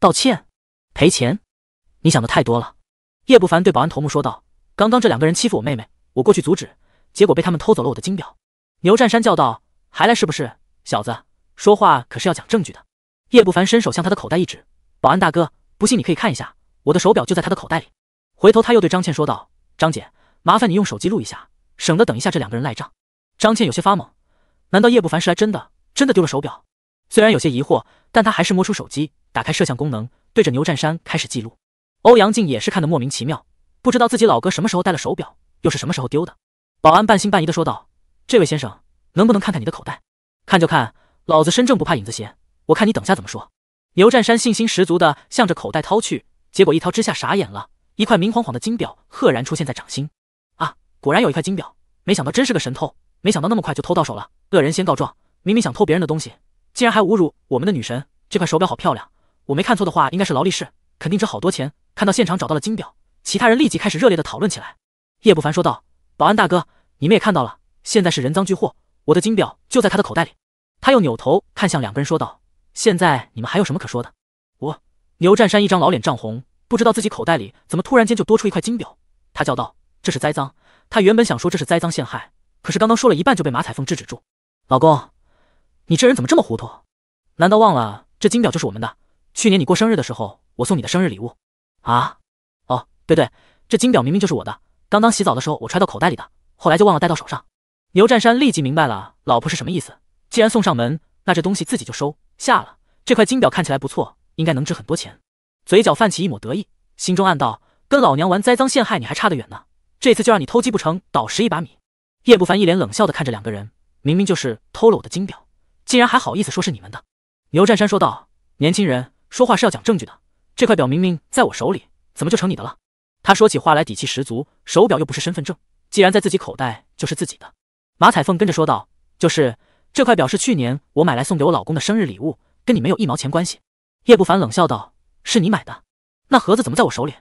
道歉，赔钱，你想的太多了。叶不凡对保安头目说道：“刚刚这两个人欺负我妹妹，我过去阻止，结果被他们偷走了我的金表。”牛占山叫道：“还来是不是？小子，说话可是要讲证据的。”叶不凡伸手向他的口袋一指：“保安大哥，不信你可以看一下，我的手表就在他的口袋里。”回头他又对张倩说道：“张姐，麻烦你用手机录一下，省得等一下这两个人赖账。”张倩有些发懵，难道叶不凡是来真的？真的丢了手表？虽然有些疑惑，但他还是摸出手机，打开摄像功能，对着牛占山开始记录。欧阳靖也是看得莫名其妙，不知道自己老哥什么时候戴了手表，又是什么时候丢的。保安半信半疑的说道：“这位先生，能不能看看你的口袋？”“看就看，老子身正不怕影子斜，我看你等下怎么说。”牛占山信心十足的向着口袋掏去，结果一掏之下傻眼了，一块明晃晃的金表赫然出现在掌心。啊，果然有一块金表，没想到真是个神偷，没想到那么快就偷到手了。恶人先告状，明明想偷别人的东西。竟然还侮辱我们的女神！这块手表好漂亮，我没看错的话，应该是劳力士，肯定值好多钱。看到现场找到了金表，其他人立即开始热烈的讨论起来。叶不凡说道：“保安大哥，你们也看到了，现在是人赃俱获，我的金表就在他的口袋里。”他又扭头看向两个人说道：“现在你们还有什么可说的？”我牛占山一张老脸涨红，不知道自己口袋里怎么突然间就多出一块金表，他叫道：“这是栽赃！”他原本想说这是栽赃陷害，可是刚刚说了一半就被马彩凤制止住。老公。你这人怎么这么糊涂？难道忘了这金表就是我们的？去年你过生日的时候，我送你的生日礼物。啊？哦，对对，这金表明明就是我的。刚刚洗澡的时候，我揣到口袋里的，后来就忘了戴到手上。牛占山立即明白了老婆是什么意思。既然送上门，那这东西自己就收下了。这块金表看起来不错，应该能值很多钱。嘴角泛起一抹得意，心中暗道：跟老娘玩栽赃陷害你还差得远呢。这次就让你偷鸡不成倒蚀一把米。叶不凡一脸冷笑的看着两个人，明明就是偷了我的金表。竟然还好意思说是你们的，牛占山说道。年轻人说话是要讲证据的，这块表明明在我手里，怎么就成你的了？他说起话来底气十足，手表又不是身份证，既然在自己口袋，就是自己的。马彩凤跟着说道：“就是这块表是去年我买来送给我老公的生日礼物，跟你没有一毛钱关系。”叶不凡冷笑道：“是你买的？那盒子怎么在我手里？”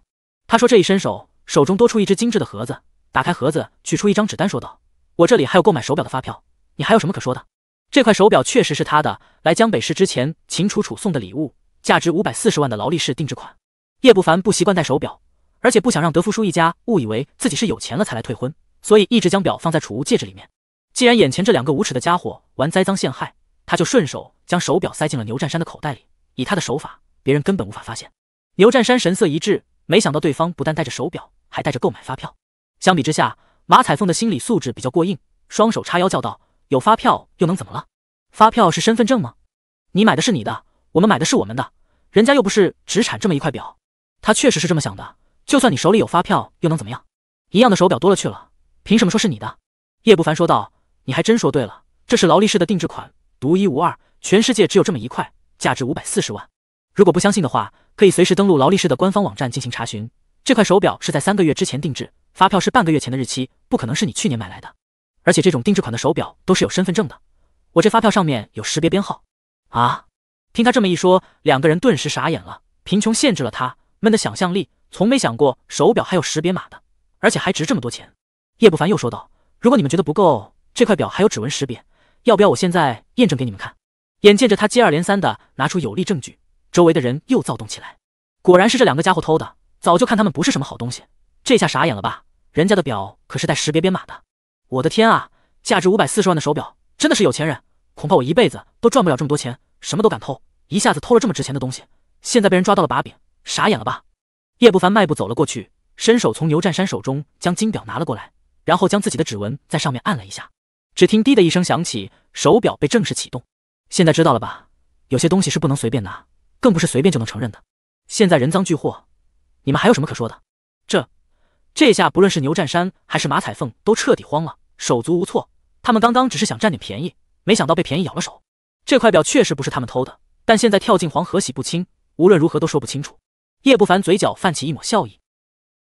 他说这一伸手，手中多出一只精致的盒子，打开盒子，取出一张纸单，说道：“我这里还有购买手表的发票，你还有什么可说的？”这块手表确实是他的，来江北市之前，秦楚楚送的礼物，价值五百四十万的劳力士定制款。叶不凡不习惯戴手表，而且不想让德福叔一家误以为自己是有钱了才来退婚，所以一直将表放在储物戒指里面。既然眼前这两个无耻的家伙玩栽赃陷害，他就顺手将手表塞进了牛占山的口袋里，以他的手法，别人根本无法发现。牛占山神色一滞，没想到对方不但带着手表，还带着购买发票。相比之下，马彩凤的心理素质比较过硬，双手叉腰叫道。有发票又能怎么了？发票是身份证吗？你买的是你的，我们买的是我们的，人家又不是只产这么一块表。他确实是这么想的。就算你手里有发票又能怎么样？一样的手表多了去了，凭什么说是你的？叶不凡说道：“你还真说对了，这是劳力士的定制款，独一无二，全世界只有这么一块，价值五百四十万。如果不相信的话，可以随时登录劳力士的官方网站进行查询。这块手表是在三个月之前定制，发票是半个月前的日期，不可能是你去年买来的。”而且这种定制款的手表都是有身份证的，我这发票上面有识别编号啊！听他这么一说，两个人顿时傻眼了。贫穷限制了他们的想象力，从没想过手表还有识别码的，而且还值这么多钱。叶不凡又说道：“如果你们觉得不够，这块表还有指纹识别，要不要我现在验证给你们看？”眼见着他接二连三的拿出有力证据，周围的人又躁动起来。果然是这两个家伙偷的，早就看他们不是什么好东西，这下傻眼了吧？人家的表可是带识别编码的。我的天啊！价值五百四十万的手表，真的是有钱人。恐怕我一辈子都赚不了这么多钱，什么都敢偷，一下子偷了这么值钱的东西，现在被人抓到了把柄，傻眼了吧？叶不凡迈步走了过去，伸手从牛占山手中将金表拿了过来，然后将自己的指纹在上面按了一下。只听滴的一声响起，手表被正式启动。现在知道了吧？有些东西是不能随便拿，更不是随便就能承认的。现在人赃俱获，你们还有什么可说的？这。这下不论是牛占山还是马彩凤都彻底慌了，手足无措。他们刚刚只是想占点便宜，没想到被便宜咬了手。这块表确实不是他们偷的，但现在跳进黄河洗不清，无论如何都说不清楚。叶不凡嘴角泛起一抹笑意，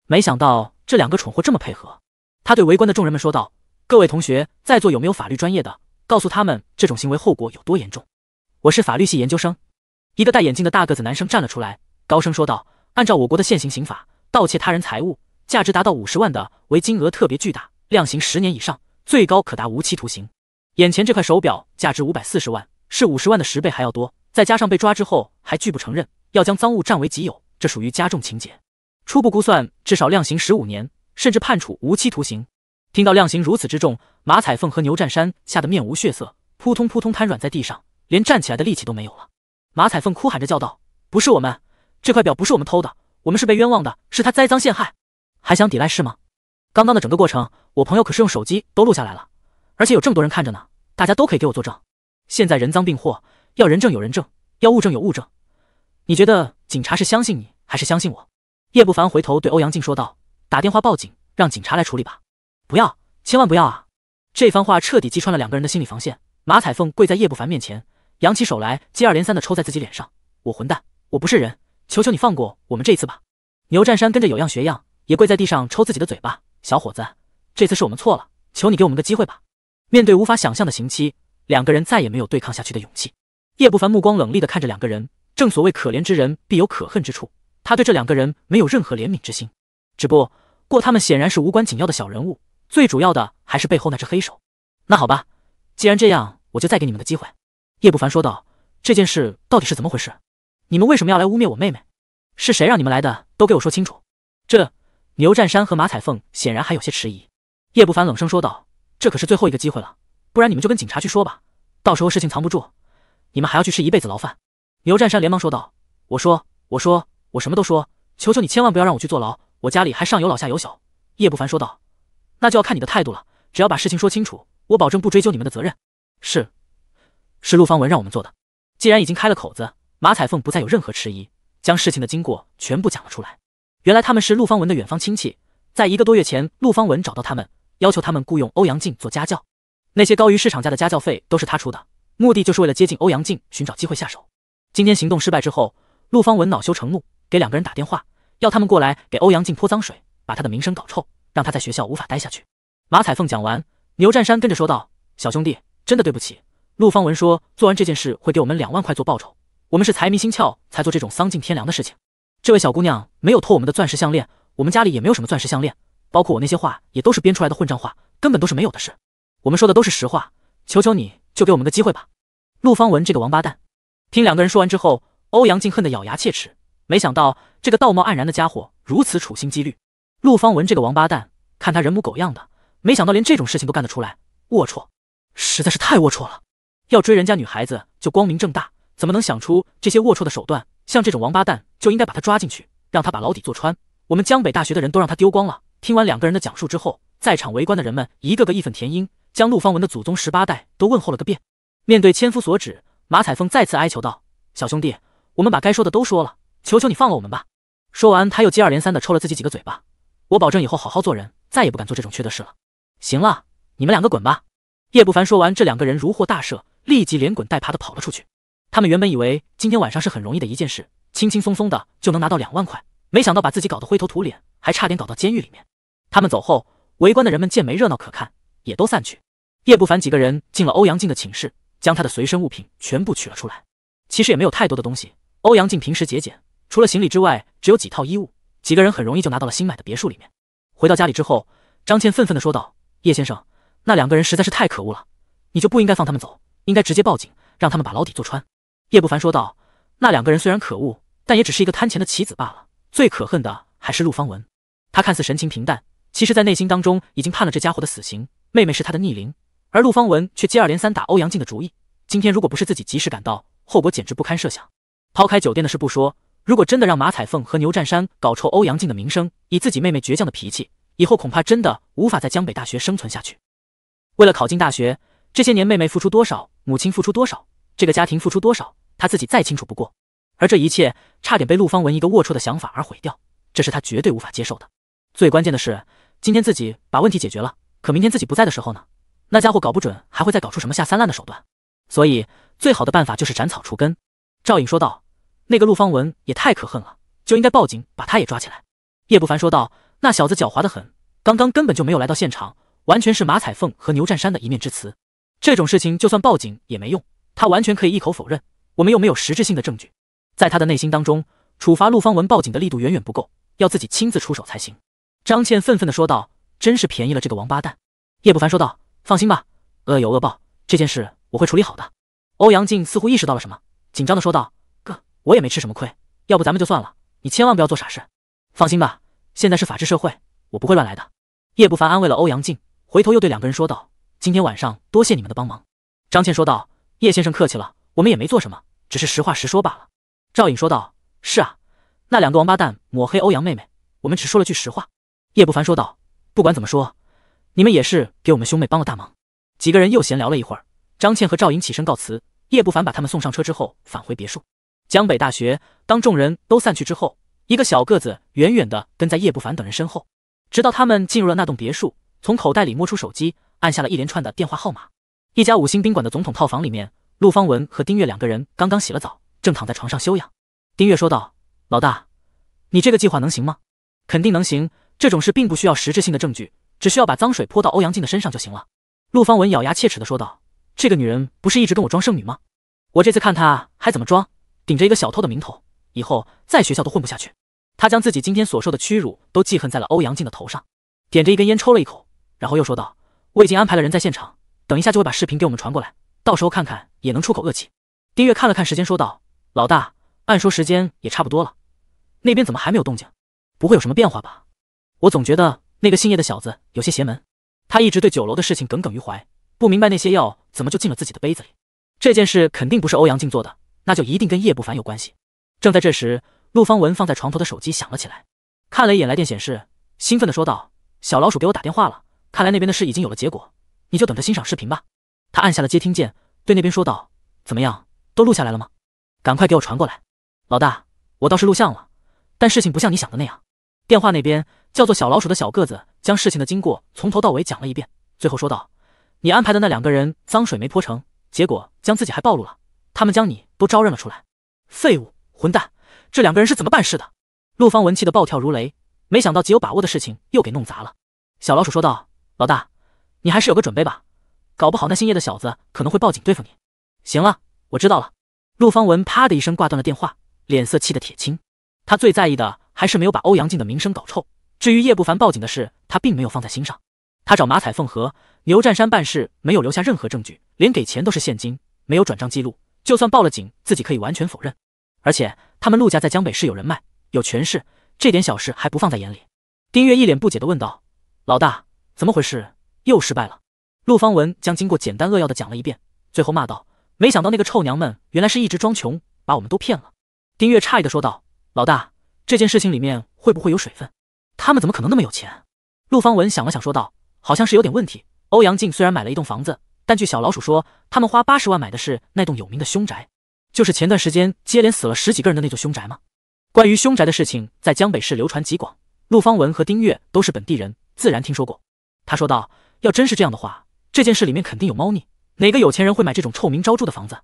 没想到这两个蠢货这么配合。他对围观的众人们说道：“各位同学，在座有没有法律专业的？告诉他们这种行为后果有多严重。”“我是法律系研究生。”一个戴眼镜的大个子男生站了出来，高声说道：“按照我国的现行刑法，盗窃他人财物。”价值达到五十万的为金额特别巨大，量刑十年以上，最高可达无期徒刑。眼前这块手表价值五百四十万，是五十万的十倍还要多。再加上被抓之后还拒不承认，要将赃物占为己有，这属于加重情节。初步估算，至少量刑十五年，甚至判处无期徒刑。听到量刑如此之重，马彩凤和牛占山吓得面无血色，扑通扑通瘫软在地上，连站起来的力气都没有了。马彩凤哭喊着叫道：“不是我们，这块表不是我们偷的，我们是被冤枉的，是他栽赃陷害。”还想抵赖是吗？刚刚的整个过程，我朋友可是用手机都录下来了，而且有这么多人看着呢，大家都可以给我作证。现在人赃并获，要人证有人证，要物证有物证。你觉得警察是相信你，还是相信我？叶不凡回头对欧阳靖说道：“打电话报警，让警察来处理吧。”不要，千万不要啊！这番话彻底击穿了两个人的心理防线。马彩凤跪在叶不凡面前，扬起手来，接二连三的抽在自己脸上：“我混蛋，我不是人，求求你放过我们这一次吧！”牛占山跟着有样学样。也跪在地上抽自己的嘴巴。小伙子，这次是我们错了，求你给我们个机会吧。面对无法想象的刑期，两个人再也没有对抗下去的勇气。叶不凡目光冷厉地看着两个人。正所谓可怜之人必有可恨之处，他对这两个人没有任何怜悯之心。只不过他们显然是无关紧要的小人物，最主要的还是背后那只黑手。那好吧，既然这样，我就再给你们个机会。叶不凡说道：“这件事到底是怎么回事？你们为什么要来污蔑我妹妹？是谁让你们来的？都给我说清楚。”这。牛占山和马彩凤显然还有些迟疑，叶不凡冷声说道：“这可是最后一个机会了，不然你们就跟警察去说吧，到时候事情藏不住，你们还要去吃一辈子牢饭。”牛占山连忙说道：“我说，我说，我什么都说，求求你千万不要让我去坐牢，我家里还上有老下有小。”叶不凡说道：“那就要看你的态度了，只要把事情说清楚，我保证不追究你们的责任。”“是，是陆方文让我们做的。”既然已经开了口子，马彩凤不再有任何迟疑，将事情的经过全部讲了出来。原来他们是陆方文的远方亲戚，在一个多月前，陆方文找到他们，要求他们雇佣欧阳靖做家教，那些高于市场价的家教费都是他出的，目的就是为了接近欧阳靖，寻找机会下手。今天行动失败之后，陆方文恼羞成怒，给两个人打电话，要他们过来给欧阳靖泼脏水，把他的名声搞臭，让他在学校无法待下去。马彩凤讲完，牛占山跟着说道：“小兄弟，真的对不起。”陆方文说：“做完这件事会给我们两万块做报酬，我们是财迷心窍才做这种丧尽天良的事情。”这位小姑娘没有偷我们的钻石项链，我们家里也没有什么钻石项链。包括我那些话也都是编出来的混账话，根本都是没有的事。我们说的都是实话，求求你，就给我们个机会吧。陆方文这个王八蛋！听两个人说完之后，欧阳靖恨得咬牙切齿。没想到这个道貌岸然的家伙如此处心积虑。陆方文这个王八蛋，看他人模狗样的，没想到连这种事情都干得出来，龌龊，实在是太龌龊了！要追人家女孩子就光明正大，怎么能想出这些龌龊的手段？像这种王八蛋就应该把他抓进去，让他把牢底坐穿。我们江北大学的人都让他丢光了。听完两个人的讲述之后，在场围观的人们一个个义愤填膺，将陆方文的祖宗十八代都问候了个遍。面对千夫所指，马彩凤再次哀求道：“小兄弟，我们把该说的都说了，求求你放了我们吧。”说完，他又接二连三的抽了自己几个嘴巴。我保证以后好好做人，再也不敢做这种缺德事了。行了，你们两个滚吧。叶不凡说完，这两个人如获大赦，立即连滚带爬的跑了出去。他们原本以为今天晚上是很容易的一件事，轻轻松松的就能拿到两万块，没想到把自己搞得灰头土脸，还差点搞到监狱里面。他们走后，围观的人们见没热闹可看，也都散去。叶不凡几个人进了欧阳靖的寝室，将他的随身物品全部取了出来。其实也没有太多的东西，欧阳靖平时节俭，除了行李之外，只有几套衣物。几个人很容易就拿到了新买的别墅里面。回到家里之后，张倩愤愤的说道：“叶先生，那两个人实在是太可恶了，你就不应该放他们走，应该直接报警，让他们把牢底坐穿。”叶不凡说道：“那两个人虽然可恶，但也只是一个贪钱的棋子罢了。最可恨的还是陆方文，他看似神情平淡，其实，在内心当中已经判了这家伙的死刑。妹妹是他的逆鳞，而陆方文却接二连三打欧阳靖的主意。今天如果不是自己及时赶到，后果简直不堪设想。抛开酒店的事不说，如果真的让马彩凤和牛占山搞臭欧阳靖的名声，以自己妹妹倔强的脾气，以后恐怕真的无法在江北大学生存下去。为了考进大学，这些年妹妹付出多少，母亲付出多少。”这个家庭付出多少，他自己再清楚不过。而这一切差点被陆方文一个龌龊的想法而毁掉，这是他绝对无法接受的。最关键的是，今天自己把问题解决了，可明天自己不在的时候呢？那家伙搞不准还会再搞出什么下三滥的手段。所以，最好的办法就是斩草除根。赵颖说道：“那个陆方文也太可恨了，就应该报警，把他也抓起来。”叶不凡说道：“那小子狡猾的很，刚刚根本就没有来到现场，完全是马彩凤和牛占山的一面之词。这种事情就算报警也没用。”他完全可以一口否认，我们又没有实质性的证据。在他的内心当中，处罚陆方文报警的力度远远不够，要自己亲自出手才行。张倩愤愤的说道：“真是便宜了这个王八蛋。”叶不凡说道：“放心吧，恶有恶报，这件事我会处理好的。”欧阳靖似乎意识到了什么，紧张的说道：“哥，我也没吃什么亏，要不咱们就算了，你千万不要做傻事。放心吧，现在是法治社会，我不会乱来的。”叶不凡安慰了欧阳靖，回头又对两个人说道：“今天晚上多谢你们的帮忙。”张倩说道。叶先生客气了，我们也没做什么，只是实话实说罢了。”赵颖说道。“是啊，那两个王八蛋抹黑欧阳妹妹，我们只说了句实话。”叶不凡说道。“不管怎么说，你们也是给我们兄妹帮了大忙。”几个人又闲聊了一会儿，张倩和赵颖起身告辞。叶不凡把他们送上车之后，返回别墅。江北大学，当众人都散去之后，一个小个子远远的跟在叶不凡等人身后，直到他们进入了那栋别墅，从口袋里摸出手机，按下了一连串的电话号码。一家五星宾馆的总统套房里面，陆方文和丁月两个人刚刚洗了澡，正躺在床上休养。丁月说道：“老大，你这个计划能行吗？”“肯定能行，这种事并不需要实质性的证据，只需要把脏水泼到欧阳靖的身上就行了。”陆方文咬牙切齿的说道：“这个女人不是一直跟我装剩女吗？我这次看她还怎么装，顶着一个小偷的名头，以后在学校都混不下去。”他将自己今天所受的屈辱都记恨在了欧阳靖的头上，点着一根烟抽了一口，然后又说道：“我已经安排了人在现场。”等一下就会把视频给我们传过来，到时候看看也能出口恶气。丁月看了看时间，说道：“老大，按说时间也差不多了，那边怎么还没有动静？不会有什么变化吧？我总觉得那个姓叶的小子有些邪门，他一直对酒楼的事情耿耿于怀，不明白那些药怎么就进了自己的杯子里。这件事肯定不是欧阳靖做的，那就一定跟叶不凡有关系。”正在这时，陆方文放在床头的手机响了起来，看了一眼来电显示，兴奋的说道：“小老鼠给我打电话了，看来那边的事已经有了结果。”你就等着欣赏视频吧。他按下了接听键，对那边说道：“怎么样，都录下来了吗？赶快给我传过来。”老大，我倒是录像了，但事情不像你想的那样。电话那边叫做小老鼠的小个子将事情的经过从头到尾讲了一遍，最后说道：“你安排的那两个人脏水没泼成，结果将自己还暴露了，他们将你都招认了出来。”废物，混蛋，这两个人是怎么办事的？陆方文气得暴跳如雷，没想到极有把握的事情又给弄砸了。小老鼠说道：“老大。”你还是有个准备吧，搞不好那姓叶的小子可能会报警对付你。行了，我知道了。陆方文啪的一声挂断了电话，脸色气得铁青。他最在意的还是没有把欧阳靖的名声搞臭。至于叶不凡报警的事，他并没有放在心上。他找马彩凤和牛占山办事，没有留下任何证据，连给钱都是现金，没有转账记录。就算报了警，自己可以完全否认。而且他们陆家在江北市有人脉，有权势，这点小事还不放在眼里。丁月一脸不解的问道：“老大，怎么回事？”又失败了，陆方文将经过简单扼要的讲了一遍，最后骂道：“没想到那个臭娘们原来是一直装穷，把我们都骗了。”丁月诧异的说道：“老大，这件事情里面会不会有水分？他们怎么可能那么有钱？”陆方文想了想说道：“好像是有点问题。欧阳靖虽然买了一栋房子，但据小老鼠说，他们花八十万买的是那栋有名的凶宅，就是前段时间接连死了十几个人的那座凶宅吗？”关于凶宅的事情在江北市流传极广，陆方文和丁月都是本地人，自然听说过。他说道。要真是这样的话，这件事里面肯定有猫腻。哪个有钱人会买这种臭名昭著的房子？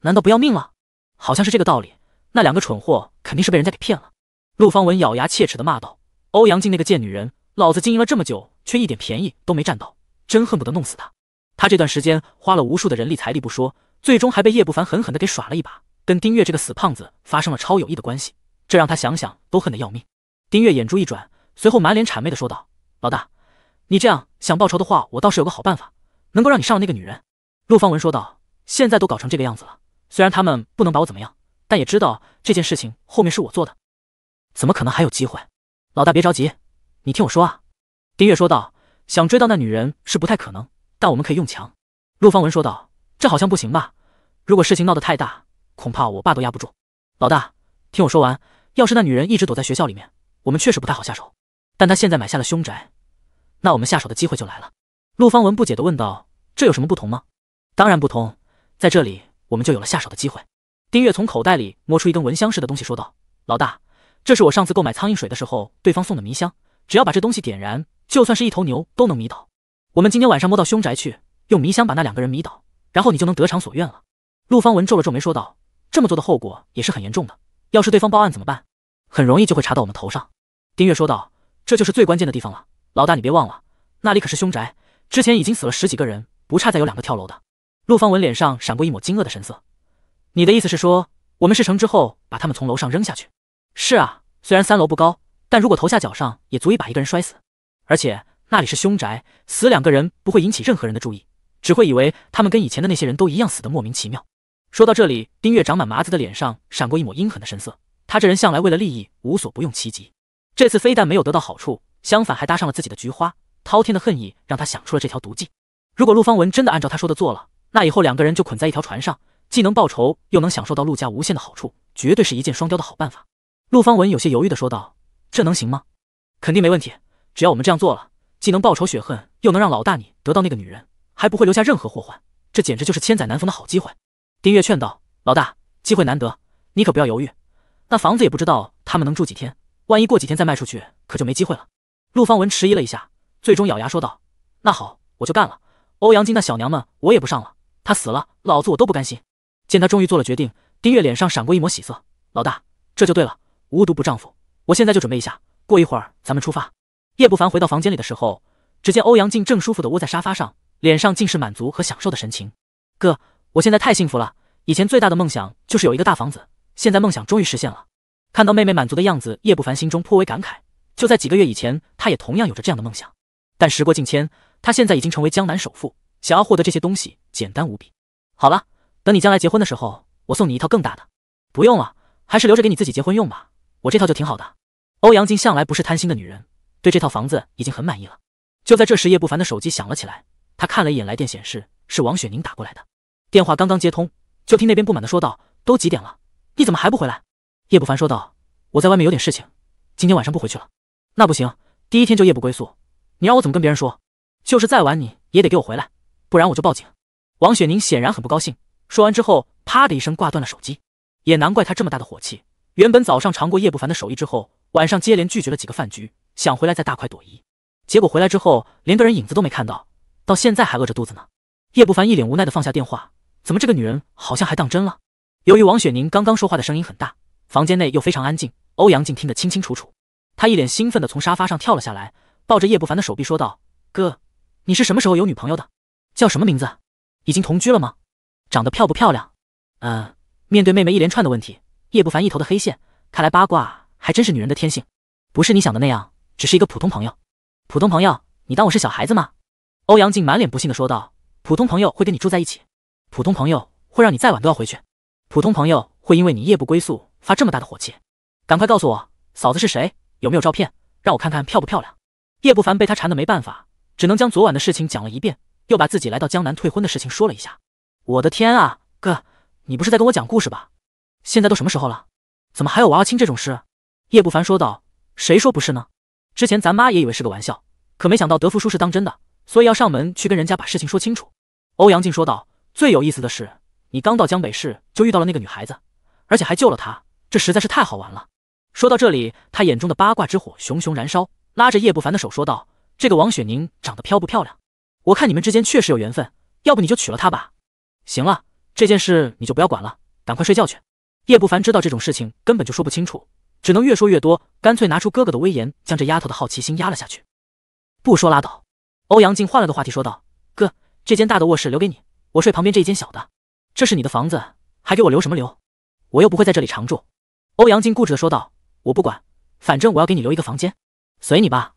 难道不要命了？好像是这个道理。那两个蠢货肯定是被人家给骗了。陆方文咬牙切齿的骂道：“欧阳靖那个贱女人，老子经营了这么久，却一点便宜都没占到，真恨不得弄死她。他这段时间花了无数的人力财力不说，最终还被叶不凡狠狠的给耍了一把，跟丁月这个死胖子发生了超友谊的关系，这让他想想都恨得要命。”丁月眼珠一转，随后满脸谄媚的说道：“老大。”你这样想报仇的话，我倒是有个好办法，能够让你上那个女人。”陆方文说道。现在都搞成这个样子了，虽然他们不能把我怎么样，但也知道这件事情后面是我做的。怎么可能还有机会？老大别着急，你听我说啊。”丁月说道。想追到那女人是不太可能，但我们可以用强。”陆方文说道。这好像不行吧？如果事情闹得太大，恐怕我爸都压不住。老大，听我说完。要是那女人一直躲在学校里面，我们确实不太好下手。但她现在买下了凶宅。那我们下手的机会就来了。陆方文不解的问道：“这有什么不同吗？”“当然不同，在这里我们就有了下手的机会。”丁月从口袋里摸出一根蚊香似的东西，说道：“老大，这是我上次购买苍蝇水的时候，对方送的迷香。只要把这东西点燃，就算是一头牛都能迷倒。我们今天晚上摸到凶宅去，用迷香把那两个人迷倒，然后你就能得偿所愿了。”陆方文皱了皱眉，说道：“这么做的后果也是很严重的。要是对方报案怎么办？很容易就会查到我们头上。”丁月说道：“这就是最关键的地方了。”老大，你别忘了，那里可是凶宅，之前已经死了十几个人，不差再有两个跳楼的。陆方文脸上闪过一抹惊愕的神色。你的意思是说，我们事成之后把他们从楼上扔下去？是啊，虽然三楼不高，但如果头下脚上，也足以把一个人摔死。而且那里是凶宅，死两个人不会引起任何人的注意，只会以为他们跟以前的那些人都一样死的莫名其妙。说到这里，丁月长满麻子的脸上闪过一抹阴狠的神色。他这人向来为了利益无所不用其极，这次非但没有得到好处。相反，还搭上了自己的菊花。滔天的恨意让他想出了这条毒计。如果陆方文真的按照他说的做了，那以后两个人就捆在一条船上，既能报仇，又能享受到陆家无限的好处，绝对是一箭双雕的好办法。陆方文有些犹豫的说道：“这能行吗？”“肯定没问题，只要我们这样做了，既能报仇雪恨，又能让老大你得到那个女人，还不会留下任何祸患。这简直就是千载难逢的好机会。”丁月劝道：“老大，机会难得，你可不要犹豫。那房子也不知道他们能住几天，万一过几天再卖出去，可就没机会了。”陆方文迟疑了一下，最终咬牙说道：“那好，我就干了。欧阳菁那小娘们，我也不上了。她死了，老子我都不甘心。”见他终于做了决定，丁月脸上闪过一抹喜色：“老大，这就对了，无毒不丈夫。我现在就准备一下，过一会儿咱们出发。”叶不凡回到房间里的时候，只见欧阳靖正舒服的窝在沙发上，脸上尽是满足和享受的神情。“哥，我现在太幸福了。以前最大的梦想就是有一个大房子，现在梦想终于实现了。”看到妹妹满足的样子，叶不凡心中颇为感慨。就在几个月以前，他也同样有着这样的梦想。但时过境迁，他现在已经成为江南首富，想要获得这些东西简单无比。好了，等你将来结婚的时候，我送你一套更大的。不用了，还是留着给你自己结婚用吧。我这套就挺好的。欧阳靖向来不是贪心的女人，对这套房子已经很满意了。就在这时，叶不凡的手机响了起来，他看了一眼来电显示，是王雪宁打过来的。电话刚刚接通，就听那边不满的说道：“都几点了，你怎么还不回来？”叶不凡说道：“我在外面有点事情，今天晚上不回去了。”那不行，第一天就夜不归宿，你让我怎么跟别人说？就是再晚你也得给我回来，不然我就报警。王雪宁显然很不高兴，说完之后，啪的一声挂断了手机。也难怪她这么大的火气，原本早上尝过叶不凡的手艺之后，晚上接连拒绝了几个饭局，想回来再大快朵颐，结果回来之后连个人影子都没看到，到现在还饿着肚子呢。叶不凡一脸无奈的放下电话，怎么这个女人好像还当真了？由于王雪宁刚刚说话的声音很大，房间内又非常安静，欧阳靖听得清清楚楚。他一脸兴奋的从沙发上跳了下来，抱着叶不凡的手臂说道：“哥，你是什么时候有女朋友的？叫什么名字？已经同居了吗？长得漂不漂亮？”嗯，面对妹妹一连串的问题，叶不凡一头的黑线。看来八卦还真是女人的天性。不是你想的那样，只是一个普通朋友。普通朋友？你当我是小孩子吗？欧阳靖满脸不信的说道：“普通朋友会跟你住在一起？普通朋友会让你再晚都要回去？普通朋友会因为你夜不归宿发这么大的火气？赶快告诉我，嫂子是谁？”有没有照片，让我看看漂不漂亮？叶不凡被他缠的没办法，只能将昨晚的事情讲了一遍，又把自己来到江南退婚的事情说了一下。我的天啊，哥，你不是在跟我讲故事吧？现在都什么时候了，怎么还有娃娃亲这种事？叶不凡说道，谁说不是呢？之前咱妈也以为是个玩笑，可没想到德福叔是当真的，所以要上门去跟人家把事情说清楚。欧阳靖说道，最有意思的是，你刚到江北市就遇到了那个女孩子，而且还救了她，这实在是太好玩了。说到这里，他眼中的八卦之火熊熊燃烧，拉着叶不凡的手说道：“这个王雪宁长得漂不漂亮？我看你们之间确实有缘分，要不你就娶了她吧。”行了，这件事你就不要管了，赶快睡觉去。叶不凡知道这种事情根本就说不清楚，只能越说越多，干脆拿出哥哥的威严，将这丫头的好奇心压了下去。不说拉倒。欧阳靖换了个话题说道：“哥，这间大的卧室留给你，我睡旁边这一间小的。这是你的房子，还给我留什么留？我又不会在这里常住。”欧阳靖固执的说道。我不管，反正我要给你留一个房间，随你吧。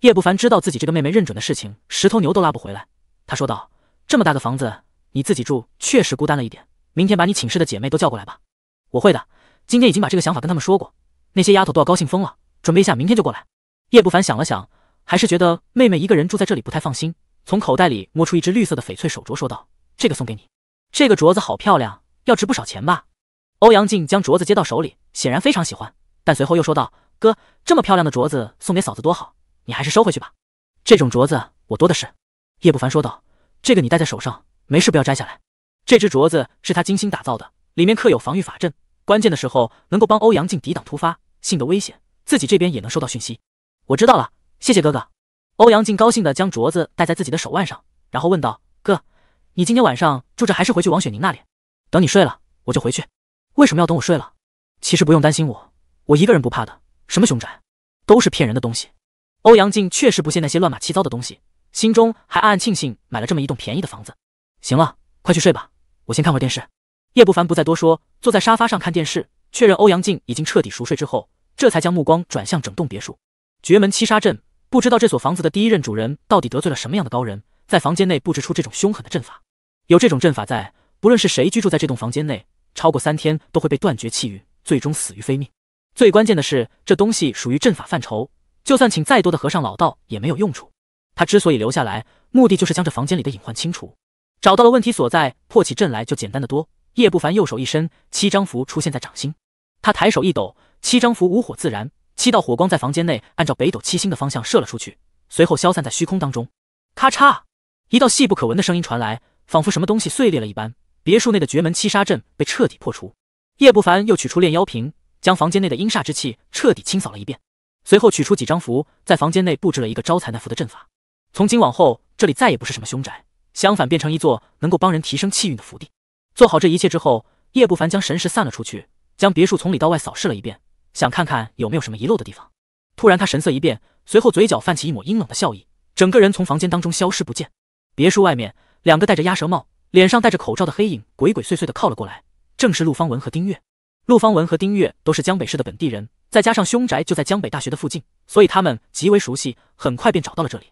叶不凡知道自己这个妹妹认准的事情，十头牛都拉不回来。他说道：“这么大的房子，你自己住确实孤单了一点。明天把你寝室的姐妹都叫过来吧，我会的。今天已经把这个想法跟她们说过，那些丫头都要高兴疯了，准备一下，明天就过来。”叶不凡想了想，还是觉得妹妹一个人住在这里不太放心，从口袋里摸出一只绿色的翡翠手镯，说道：“这个送给你，这个镯子好漂亮，要值不少钱吧？”欧阳靖将镯子接到手里，显然非常喜欢。但随后又说道：“哥，这么漂亮的镯子送给嫂子多好，你还是收回去吧。这种镯子我多的是。”叶不凡说道：“这个你戴在手上，没事不要摘下来。这只镯子是他精心打造的，里面刻有防御法阵，关键的时候能够帮欧阳靖抵挡突发性的危险，自己这边也能收到讯息。”我知道了，谢谢哥哥。欧阳靖高兴地将镯子戴在自己的手腕上，然后问道：“哥，你今天晚上住着还是回去王雪宁那里？等你睡了，我就回去。为什么要等我睡了？其实不用担心我。”我一个人不怕的，什么凶宅，都是骗人的东西。欧阳靖确实不屑那些乱码七糟的东西，心中还暗暗庆幸买了这么一栋便宜的房子。行了，快去睡吧，我先看会电视。叶不凡不再多说，坐在沙发上看电视，确认欧阳靖已经彻底熟睡之后，这才将目光转向整栋别墅。绝门七杀阵，不知道这所房子的第一任主人到底得罪了什么样的高人，在房间内布置出这种凶狠的阵法。有这种阵法在，不论是谁居住在这栋房间内，超过三天都会被断绝气运，最终死于非命。最关键的是，这东西属于阵法范畴，就算请再多的和尚老道也没有用处。他之所以留下来，目的就是将这房间里的隐患清除。找到了问题所在，破起阵来就简单的多。叶不凡右手一伸，七张符出现在掌心，他抬手一抖，七张符无火自燃，七道火光在房间内按照北斗七星的方向射了出去，随后消散在虚空当中。咔嚓，一道细不可闻的声音传来，仿佛什么东西碎裂了一般。别墅内的绝门七杀阵被彻底破除。叶不凡又取出炼妖瓶。将房间内的阴煞之气彻底清扫了一遍，随后取出几张符，在房间内布置了一个招财纳福的阵法。从今往后，这里再也不是什么凶宅，相反变成一座能够帮人提升气运的福地。做好这一切之后，叶不凡将神识散了出去，将别墅从里到外扫视了一遍，想看看有没有什么遗漏的地方。突然，他神色一变，随后嘴角泛起一抹阴冷的笑意，整个人从房间当中消失不见。别墅外面，两个戴着鸭舌帽、脸上戴着口罩的黑影鬼鬼祟祟的靠了过来，正是陆方文和丁月。陆方文和丁月都是江北市的本地人，再加上凶宅就在江北大学的附近，所以他们极为熟悉，很快便找到了这里。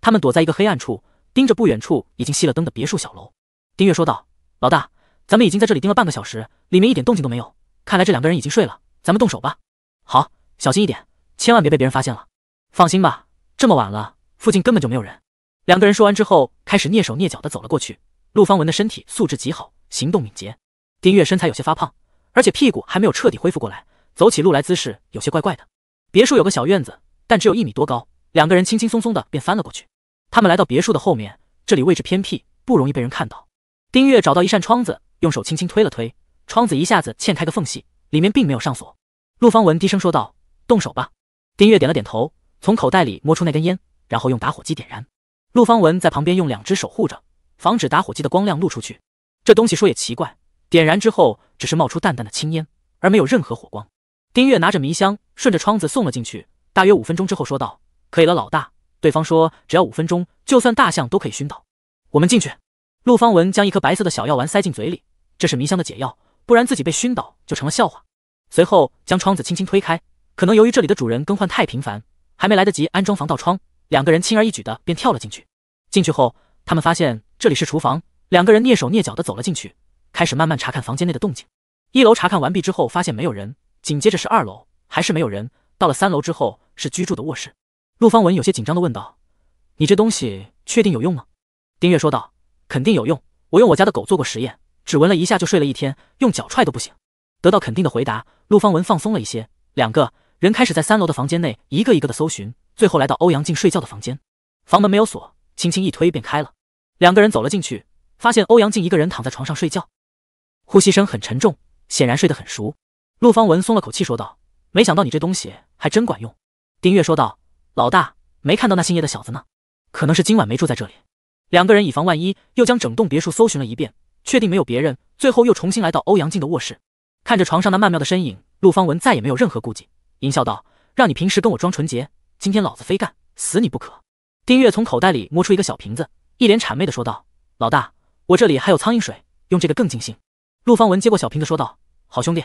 他们躲在一个黑暗处，盯着不远处已经熄了灯的别墅小楼。丁月说道：“老大，咱们已经在这里盯了半个小时，里面一点动静都没有，看来这两个人已经睡了。咱们动手吧。”“好，小心一点，千万别被别人发现了。”“放心吧，这么晚了，附近根本就没有人。”两个人说完之后，开始蹑手蹑脚地走了过去。陆方文的身体素质极好，行动敏捷；丁月身材有些发胖。而且屁股还没有彻底恢复过来，走起路来姿势有些怪怪的。别墅有个小院子，但只有一米多高，两个人轻轻松松的便翻了过去。他们来到别墅的后面，这里位置偏僻，不容易被人看到。丁月找到一扇窗子，用手轻轻推了推，窗子一下子嵌开个缝隙，里面并没有上锁。陆方文低声说道：“动手吧。”丁月点了点头，从口袋里摸出那根烟，然后用打火机点燃。陆方文在旁边用两只手护着，防止打火机的光亮露出去。这东西说也奇怪。点燃之后，只是冒出淡淡的青烟，而没有任何火光。丁月拿着迷香，顺着窗子送了进去。大约五分钟之后，说道：“可以了，老大。”对方说：“只要五分钟，就算大象都可以熏倒。”我们进去。陆方文将一颗白色的小药丸塞进嘴里，这是迷香的解药，不然自己被熏倒就成了笑话。随后将窗子轻轻推开。可能由于这里的主人更换太频繁，还没来得及安装防盗窗，两个人轻而易举的便跳了进去。进去后，他们发现这里是厨房，两个人蹑手蹑脚的走了进去。开始慢慢查看房间内的动静，一楼查看完毕之后，发现没有人。紧接着是二楼，还是没有人。到了三楼之后，是居住的卧室。陆方文有些紧张的问道：“你这东西确定有用吗？”丁月说道：“肯定有用，我用我家的狗做过实验，只闻了一下就睡了一天，用脚踹都不醒。”得到肯定的回答，陆方文放松了一些。两个人开始在三楼的房间内一个一个的搜寻，最后来到欧阳靖睡觉的房间，房门没有锁，轻轻一推便开了。两个人走了进去，发现欧阳靖一个人躺在床上睡觉。呼吸声很沉重，显然睡得很熟。陆芳文松了口气，说道：“没想到你这东西还真管用。”丁月说道：“老大，没看到那姓叶的小子呢，可能是今晚没住在这里。”两个人以防万一，又将整栋别墅搜寻了一遍，确定没有别人，最后又重新来到欧阳靖的卧室，看着床上那曼妙的身影，陆芳文再也没有任何顾忌，淫笑道：“让你平时跟我装纯洁，今天老子非干死你不可！”丁月从口袋里摸出一个小瓶子，一脸谄媚的说道：“老大，我这里还有苍蝇水，用这个更尽兴。”陆方文接过小瓶子，说道：“好兄弟，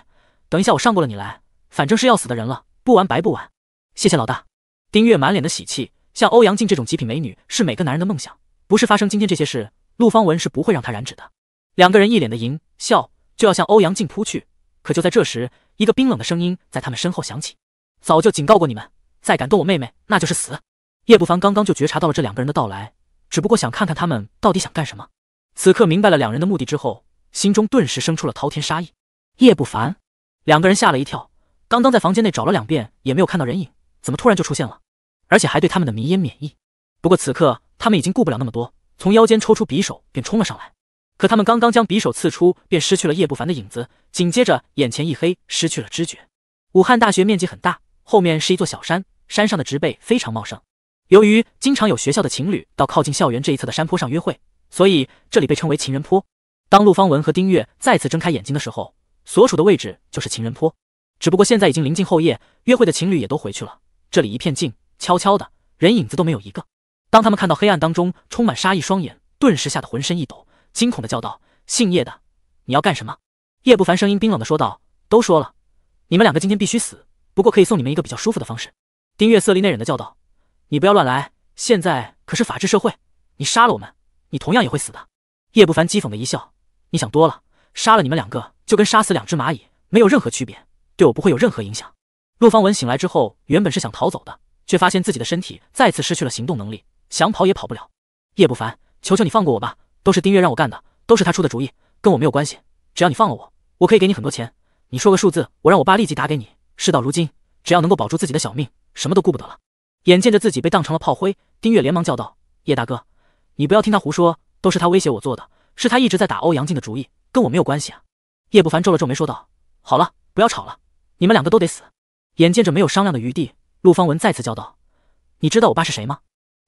等一下我上过了，你来，反正是要死的人了，不玩白不玩。”谢谢老大。丁月满脸的喜气，像欧阳靖这种极品美女，是每个男人的梦想。不是发生今天这些事，陆方文是不会让她染指的。两个人一脸的淫笑，就要向欧阳靖扑去。可就在这时，一个冰冷的声音在他们身后响起：“早就警告过你们，再敢动我妹妹，那就是死。”叶不凡刚刚就觉察到了这两个人的到来，只不过想看看他们到底想干什么。此刻明白了两人的目的之后。心中顿时生出了滔天杀意。叶不凡，两个人吓了一跳。刚刚在房间内找了两遍，也没有看到人影，怎么突然就出现了？而且还对他们的迷烟免疫。不过此刻他们已经顾不了那么多，从腰间抽出匕首便冲了上来。可他们刚刚将匕首刺出，便失去了叶不凡的影子，紧接着眼前一黑，失去了知觉。武汉大学面积很大，后面是一座小山，山上的植被非常茂盛。由于经常有学校的情侣到靠近校园这一侧的山坡上约会，所以这里被称为情人坡。当陆芳文和丁月再次睁开眼睛的时候，所处的位置就是情人坡。只不过现在已经临近后夜，约会的情侣也都回去了，这里一片静，悄悄的，人影子都没有一个。当他们看到黑暗当中充满杀意双眼，顿时吓得浑身一抖，惊恐的叫道：“姓叶的，你要干什么？”叶不凡声音冰冷的说道：“都说了，你们两个今天必须死，不过可以送你们一个比较舒服的方式。”丁月色厉内荏的叫道：“你不要乱来，现在可是法治社会，你杀了我们，你同样也会死的。”叶不凡讥讽的一笑。你想多了，杀了你们两个就跟杀死两只蚂蚁没有任何区别，对我不会有任何影响。陆方文醒来之后，原本是想逃走的，却发现自己的身体再次失去了行动能力，想跑也跑不了。叶不凡，求求你放过我吧，都是丁月让我干的，都是他出的主意，跟我没有关系。只要你放了我，我可以给你很多钱，你说个数字，我让我爸立即打给你。事到如今，只要能够保住自己的小命，什么都顾不得了。眼见着自己被当成了炮灰，丁月连忙叫道：“叶大哥，你不要听他胡说，都是他威胁我做的。”是他一直在打欧阳靖的主意，跟我没有关系啊！叶不凡皱了皱眉，说道：“好了，不要吵了，你们两个都得死。”眼见着没有商量的余地，陆方文再次叫道：“你知道我爸是谁吗？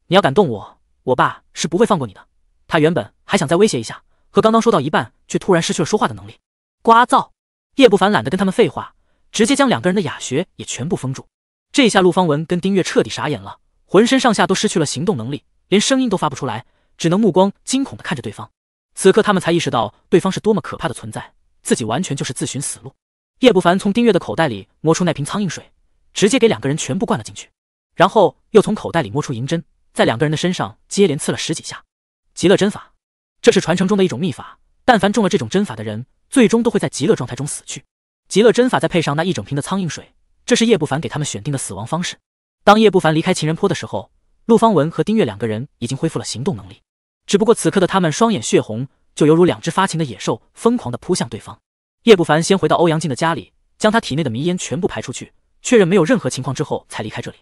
你要敢动我，我爸是不会放过你的。”他原本还想再威胁一下，可刚刚说到一半，却突然失去了说话的能力。聒噪！叶不凡懒得跟他们废话，直接将两个人的哑穴也全部封住。这下陆方文跟丁月彻底傻眼了，浑身上下都失去了行动能力，连声音都发不出来，只能目光惊恐地看着对方。此刻他们才意识到对方是多么可怕的存在，自己完全就是自寻死路。叶不凡从丁月的口袋里摸出那瓶苍蝇水，直接给两个人全部灌了进去，然后又从口袋里摸出银针，在两个人的身上接连刺了十几下。极乐针法，这是传承中的一种秘法，但凡中了这种针法的人，最终都会在极乐状态中死去。极乐针法再配上那一整瓶的苍蝇水，这是叶不凡给他们选定的死亡方式。当叶不凡离开情人坡的时候，陆方文和丁月两个人已经恢复了行动能力。只不过此刻的他们双眼血红，就犹如两只发情的野兽，疯狂地扑向对方。叶不凡先回到欧阳靖的家里，将他体内的迷烟全部排出去，确认没有任何情况之后才离开这里。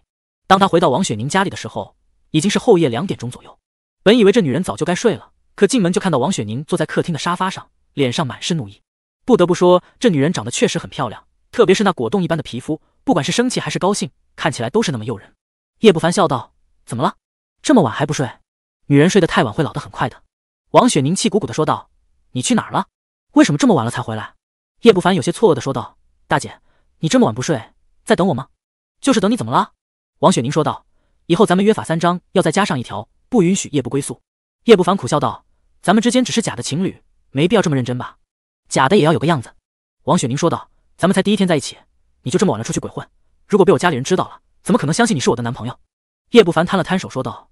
当他回到王雪宁家里的时候，已经是后夜两点钟左右。本以为这女人早就该睡了，可进门就看到王雪宁坐在客厅的沙发上，脸上满是怒意。不得不说，这女人长得确实很漂亮，特别是那果冻一般的皮肤，不管是生气还是高兴，看起来都是那么诱人。叶不凡笑道：“怎么了？这么晚还不睡？”女人睡得太晚会老得很快的，王雪宁气鼓鼓的说道：“你去哪儿了？为什么这么晚了才回来？”叶不凡有些错愕的说道：“大姐，你这么晚不睡，在等我吗？就是等你，怎么了？”王雪宁说道：“以后咱们约法三章，要再加上一条，不允许夜不归宿。”叶不凡苦笑道：“咱们之间只是假的情侣，没必要这么认真吧？假的也要有个样子。”王雪宁说道：“咱们才第一天在一起，你就这么晚了出去鬼混，如果被我家里人知道了，怎么可能相信你是我的男朋友？”叶不凡摊了摊手说道。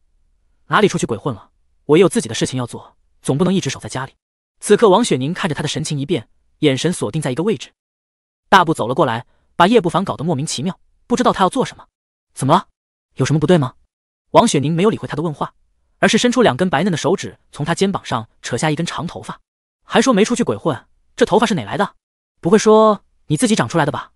哪里出去鬼混了？我也有自己的事情要做，总不能一直守在家里。此刻，王雪宁看着他的神情一变，眼神锁定在一个位置，大步走了过来，把叶不凡搞得莫名其妙，不知道他要做什么。怎么了？有什么不对吗？王雪宁没有理会他的问话，而是伸出两根白嫩的手指，从他肩膀上扯下一根长头发，还说没出去鬼混，这头发是哪来的？不会说你自己长出来的吧？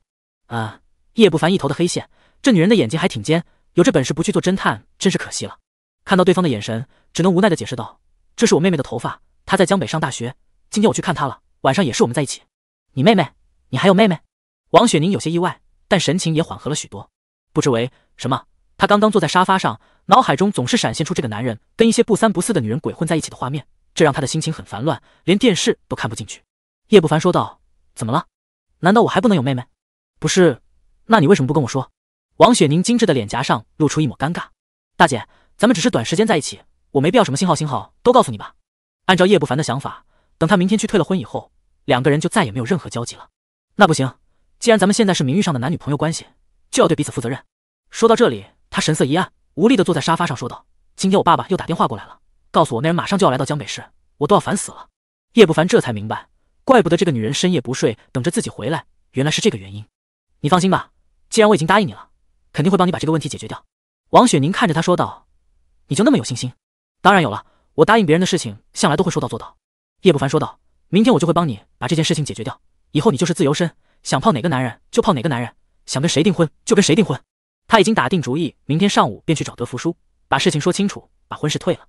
啊！叶不凡一头的黑线，这女人的眼睛还挺尖，有这本事不去做侦探，真是可惜了。看到对方的眼神，只能无奈的解释道：“这是我妹妹的头发，她在江北上大学，今天我去看她了，晚上也是我们在一起。”你妹妹？你还有妹妹？王雪宁有些意外，但神情也缓和了许多。不知为什么，她刚刚坐在沙发上，脑海中总是闪现出这个男人跟一些不三不四的女人鬼混在一起的画面，这让他的心情很烦乱，连电视都看不进去。叶不凡说道：“怎么了？难道我还不能有妹妹？不是？那你为什么不跟我说？”王雪宁精致的脸颊上露出一抹尴尬，大姐。咱们只是短时间在一起，我没必要什么信号信号都告诉你吧。按照叶不凡的想法，等他明天去退了婚以后，两个人就再也没有任何交集了。那不行，既然咱们现在是名誉上的男女朋友关系，就要对彼此负责任。说到这里，他神色一暗，无力的坐在沙发上说道：“今天我爸爸又打电话过来了，告诉我那人马上就要来到江北市，我都要烦死了。”叶不凡这才明白，怪不得这个女人深夜不睡等着自己回来，原来是这个原因。你放心吧，既然我已经答应你了，肯定会帮你把这个问题解决掉。”王雪宁看着他说道。你就那么有信心？当然有了，我答应别人的事情向来都会说到做到。叶不凡说道：“明天我就会帮你把这件事情解决掉，以后你就是自由身，想泡哪个男人就泡哪个男人，想跟谁订婚就跟谁订婚。”他已经打定主意，明天上午便去找德福叔，把事情说清楚，把婚事退了。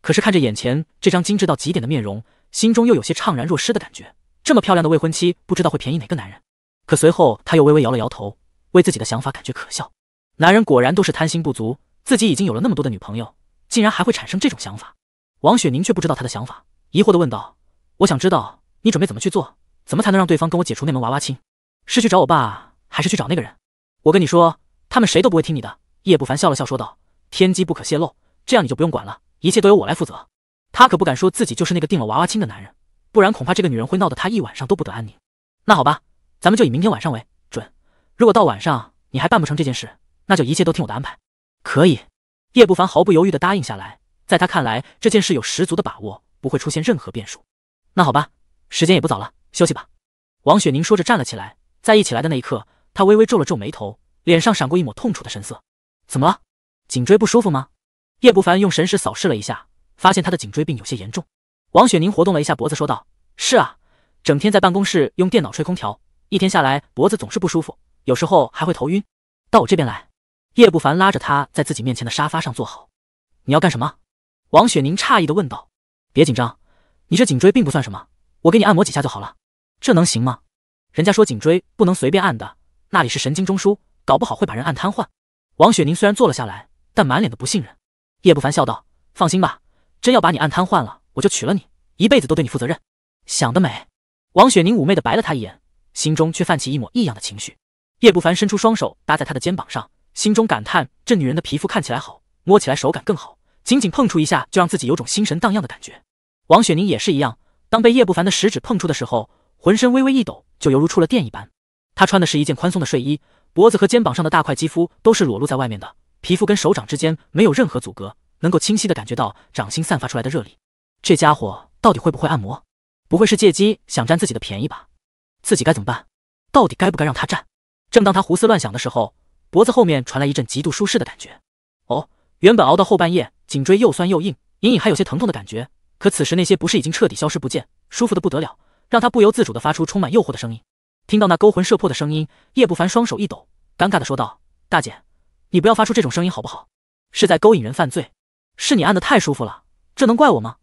可是看着眼前这张精致到极点的面容，心中又有些怅然若失的感觉。这么漂亮的未婚妻，不知道会便宜哪个男人。可随后他又微微摇了摇头，为自己的想法感觉可笑。男人果然都是贪心不足，自己已经有了那么多的女朋友。竟然还会产生这种想法，王雪宁却不知道他的想法，疑惑的问道：“我想知道你准备怎么去做，怎么才能让对方跟我解除那门娃娃亲？是去找我爸，还是去找那个人？”我跟你说，他们谁都不会听你的。叶不凡笑了笑说道：“天机不可泄露，这样你就不用管了，一切都由我来负责。”他可不敢说自己就是那个定了娃娃亲的男人，不然恐怕这个女人会闹得他一晚上都不得安宁。那好吧，咱们就以明天晚上为准。如果到晚上你还办不成这件事，那就一切都听我的安排。可以。叶不凡毫不犹豫地答应下来，在他看来这件事有十足的把握，不会出现任何变数。那好吧，时间也不早了，休息吧。王雪宁说着站了起来，在一起来的那一刻，她微微皱了皱眉头，脸上闪过一抹痛楚的神色。怎么了？颈椎不舒服吗？叶不凡用神识扫视了一下，发现他的颈椎病有些严重。王雪宁活动了一下脖子，说道：“是啊，整天在办公室用电脑吹空调，一天下来脖子总是不舒服，有时候还会头晕。到我这边来。”叶不凡拉着他在自己面前的沙发上坐好，你要干什么？王雪宁诧异的问道。别紧张，你这颈椎并不算什么，我给你按摩几下就好了。这能行吗？人家说颈椎不能随便按的，那里是神经中枢，搞不好会把人按瘫痪。王雪宁虽然坐了下来，但满脸的不信任。叶不凡笑道，放心吧，真要把你按瘫痪了，我就娶了你，一辈子都对你负责任。想得美。王雪宁妩媚的白了他一眼，心中却泛起一抹异样的情绪。叶不凡伸出双手搭在他的肩膀上。心中感叹，这女人的皮肤看起来好，摸起来手感更好，仅仅碰触一下就让自己有种心神荡漾的感觉。王雪宁也是一样，当被叶不凡的食指碰触的时候，浑身微微一抖，就犹如触了电一般。她穿的是一件宽松的睡衣，脖子和肩膀上的大块肌肤都是裸露在外面的，皮肤跟手掌之间没有任何阻隔，能够清晰的感觉到掌心散发出来的热力。这家伙到底会不会按摩？不会是借机想占自己的便宜吧？自己该怎么办？到底该不该让他占？正当他胡思乱想的时候。脖子后面传来一阵极度舒适的感觉。哦，原本熬到后半夜，颈椎又酸又硬，隐隐还有些疼痛的感觉。可此时那些不适已经彻底消失不见，舒服的不得了，让他不由自主的发出充满诱惑的声音。听到那勾魂摄魄的声音，叶不凡双手一抖，尴尬的说道：“大姐，你不要发出这种声音好不好？是在勾引人犯罪？是你按的太舒服了，这能怪我吗？”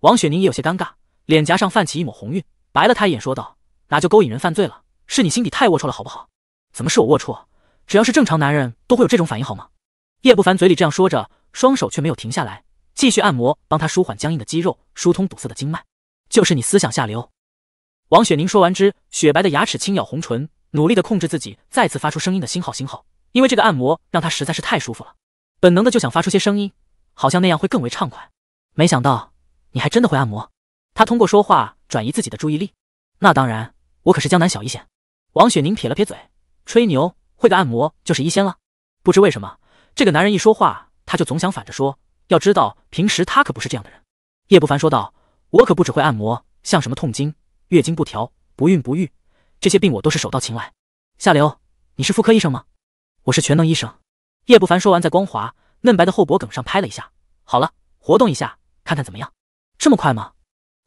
王雪宁也有些尴尬，脸颊上泛起一抹红晕，白了他一眼说道：“哪就勾引人犯罪了？是你心底太龌龊了好不好？怎么是我龌龊？”只要是正常男人，都会有这种反应，好吗？叶不凡嘴里这样说着，双手却没有停下来，继续按摩，帮他舒缓僵硬的肌肉，疏通堵塞的经脉。就是你思想下流！王雪宁说完之，雪白的牙齿轻咬红唇，努力的控制自己，再次发出声音的星号星号。因为这个按摩让他实在是太舒服了，本能的就想发出些声音，好像那样会更为畅快。没想到你还真的会按摩！他通过说话转移自己的注意力。那当然，我可是江南小一仙。王雪宁撇了撇嘴，吹牛。会个按摩就是医仙了。不知为什么，这个男人一说话，他就总想反着说。要知道，平时他可不是这样的人。叶不凡说道：“我可不只会按摩，像什么痛经、月经不调、不孕不育这些病，我都是手到擒来。”夏流，你是妇科医生吗？我是全能医生。叶不凡说完，在光滑嫩白的后脖梗上拍了一下。好了，活动一下，看看怎么样？这么快吗？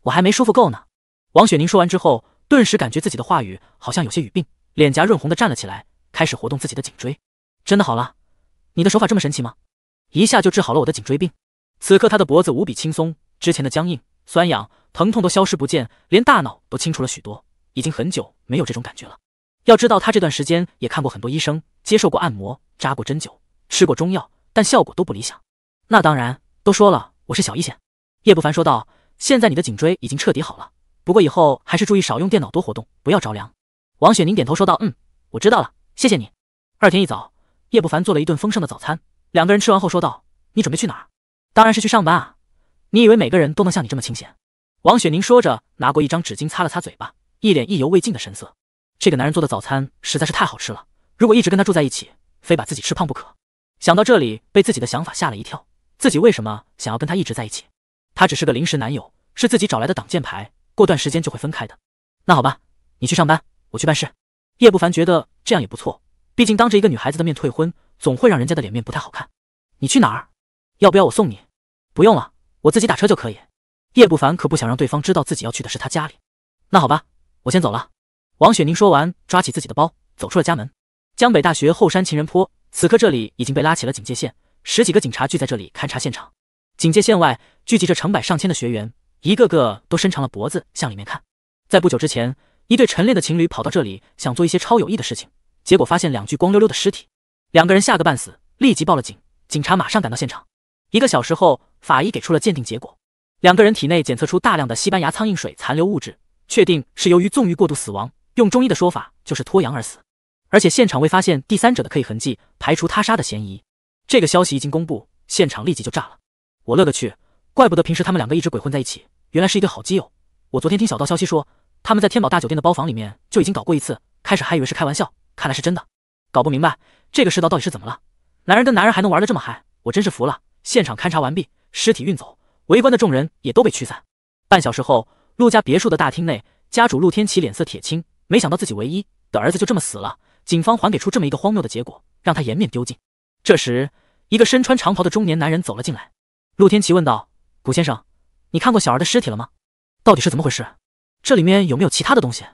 我还没舒服够呢。王雪宁说完之后，顿时感觉自己的话语好像有些语病，脸颊润红的站了起来。开始活动自己的颈椎，真的好了？你的手法这么神奇吗？一下就治好了我的颈椎病。此刻他的脖子无比轻松，之前的僵硬、酸痒、疼痛都消失不见，连大脑都清楚了许多。已经很久没有这种感觉了。要知道，他这段时间也看过很多医生，接受过按摩、扎过针灸、吃过中药，但效果都不理想。那当然，都说了我是小医仙。叶不凡说道：“现在你的颈椎已经彻底好了，不过以后还是注意少用电脑，多活动，不要着凉。”王雪宁点头说道：“嗯，我知道了。”谢谢你。二天一早，叶不凡做了一顿丰盛的早餐，两个人吃完后说道：“你准备去哪儿？当然是去上班啊！你以为每个人都能像你这么清闲？”王雪宁说着，拿过一张纸巾擦了擦嘴巴，一脸意犹未尽的神色。这个男人做的早餐实在是太好吃了，如果一直跟他住在一起，非把自己吃胖不可。想到这里，被自己的想法吓了一跳。自己为什么想要跟他一直在一起？他只是个临时男友，是自己找来的挡箭牌，过段时间就会分开的。那好吧，你去上班，我去办事。叶不凡觉得这样也不错，毕竟当着一个女孩子的面退婚，总会让人家的脸面不太好看。你去哪儿？要不要我送你？不用了，我自己打车就可以。叶不凡可不想让对方知道自己要去的是他家里。那好吧，我先走了。王雪宁说完，抓起自己的包，走出了家门。江北大学后山情人坡，此刻这里已经被拉起了警戒线，十几个警察聚在这里勘察现场。警戒线外聚集着成百上千的学员，一个个都伸长了脖子向里面看。在不久之前。一对晨练的情侣跑到这里，想做一些超有益的事情，结果发现两具光溜溜的尸体，两个人吓个半死，立即报了警。警察马上赶到现场。一个小时后，法医给出了鉴定结果，两个人体内检测出大量的西班牙苍蝇水残留物质，确定是由于纵欲过度死亡。用中医的说法就是脱阳而死，而且现场未发现第三者的可疑痕迹，排除他杀的嫌疑。这个消息一经公布，现场立即就炸了。我勒个去，怪不得平时他们两个一直鬼混在一起，原来是一对好基友。我昨天听小道消息说。他们在天宝大酒店的包房里面就已经搞过一次，开始还以为是开玩笑，看来是真的。搞不明白这个世道到底是怎么了，男人跟男人还能玩的这么嗨，我真是服了。现场勘查完毕，尸体运走，围观的众人也都被驱散。半小时后，陆家别墅的大厅内，家主陆天齐脸色铁青，没想到自己唯一的儿子就这么死了，警方还给出这么一个荒谬的结果，让他颜面丢尽。这时，一个身穿长袍的中年男人走了进来，陆天齐问道：“古先生，你看过小儿的尸体了吗？到底是怎么回事？”这里面有没有其他的东西？